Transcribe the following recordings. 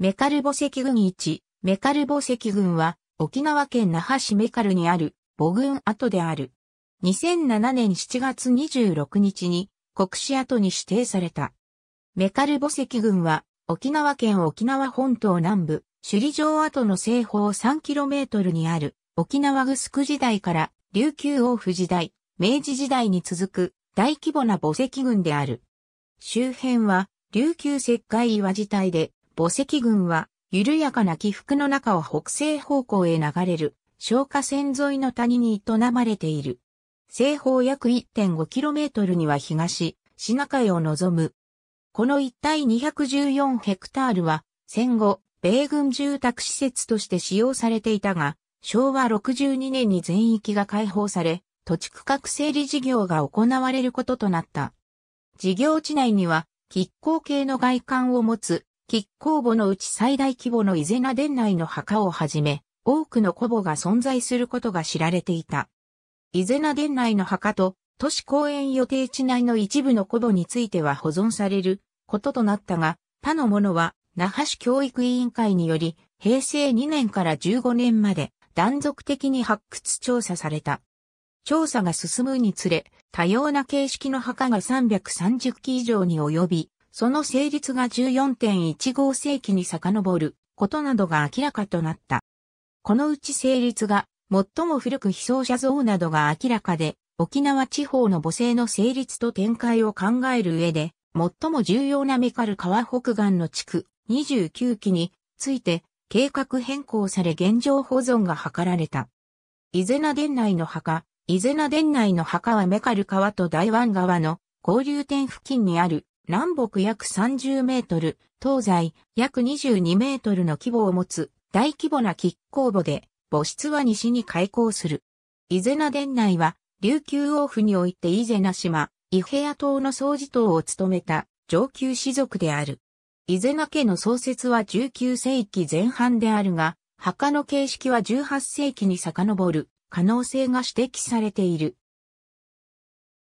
メカルボ石群1、メカルボ石群は、沖縄県那覇市メカルにある母群跡である。2007年7月26日に国史跡に指定された。メカルボ石群は、沖縄県沖縄本島南部、首里城跡の西方 3km にある、沖縄グスク時代から琉球王府時代、明治時代に続く大規模な墓石群である。周辺は琉球石灰岩自体で墓石群は、緩やかな起伏の中を北西方向へ流れる、消火線沿いの谷に営まれている。西方約 1.5km には東、市中を望む。この一帯214ヘクタールは、戦後、米軍住宅施設として使用されていたが、昭和62年に全域が開放され、土地区画整理事業が行われることとなった。事業地内には、亀甲系の外観を持つ吉公墓のうち最大規模の伊是名殿内の墓をはじめ、多くの古墓が存在することが知られていた。伊是名殿内の墓と、都市公園予定地内の一部の古墓については保存されることとなったが、他のものは、那覇市教育委員会により、平成2年から15年まで断続的に発掘調査された。調査が進むにつれ、多様な形式の墓が330基以上に及び、その成立が14.15世紀に遡ることなどが明らかとなった。このうち成立が最も古く被葬者像などが明らかで、沖縄地方の母性の成立と展開を考える上で、最も重要なメカル川北岸の地区29期について計画変更され現状保存が図られた。伊是名殿内の墓、伊是名殿内の墓はメカル川と台湾川の交流点付近にある南北約30メートル、東西約22メートルの規模を持つ大規模な亀甲墓で、墓室は西に開港する。伊是名殿内は、琉球王府において伊是名島、伊平屋島の総除島を務めた上級士族である。伊是名家の創設は19世紀前半であるが、墓の形式は18世紀に遡る可能性が指摘されている。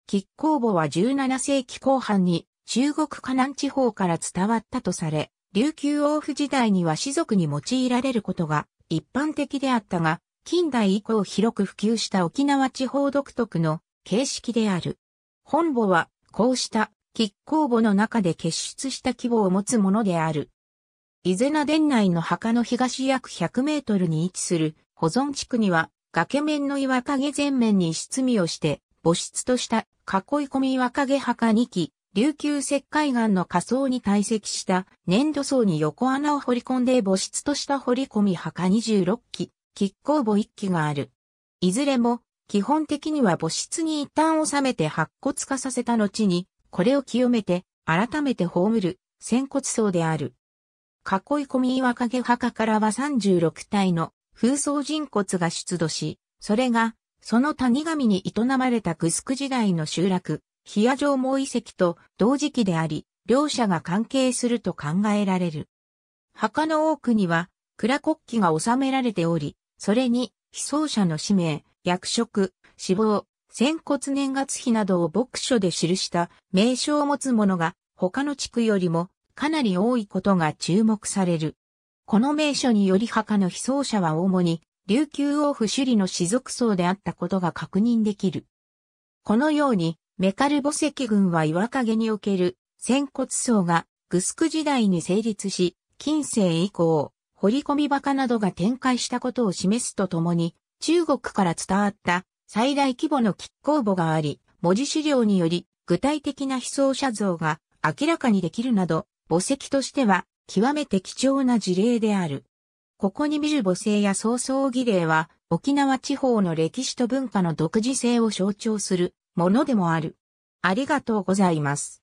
亀甲墓は17世紀後半に中国河南地方から伝わったとされ、琉球王府時代には士族に用いられることが一般的であったが、近代以降広く普及した沖縄地方独特の形式である。本母は、こうした、亀甲母の中で結出した規模を持つものである。伊是名殿内の墓の東約100メートルに位置する保存地区には、崖面の岩陰全面に出身をして、母室とした囲い込み岩陰墓2基、琉球石灰岩の下層に堆積した粘土層に横穴を掘り込んで母室とした掘り込み墓26基、亀甲墓1基がある。いずれも、基本的には母室に一旦収めて白骨化させた後に、これを清めて、改めて葬る、仙骨層である。囲い込み岩陰墓からは36体の風葬人骨が出土し、それが、その谷神に営まれたグスク時代の集落、ヒア城毛遺跡と同時期であり、両者が関係すると考えられる。墓の多くには、蔵国旗が収められており、それに、被葬者の氏名、役職、死亡、仙骨年月日などを牧書で記した名称を持つ者が他の地区よりもかなり多いことが注目される。この名所により墓の被葬者は主に琉球王府首里の士族層であったことが確認できる。このようにメカル墓石群は岩陰における仙骨層がグスク時代に成立し、近世以降、掘り込み馬鹿などが展開したことを示すとともに、中国から伝わった最大規模の亀甲墓があり、文字資料により具体的な被葬者像が明らかにできるなど、墓石としては極めて貴重な事例である。ここに見る母性や葬送儀礼は沖縄地方の歴史と文化の独自性を象徴するものでもある。ありがとうございます。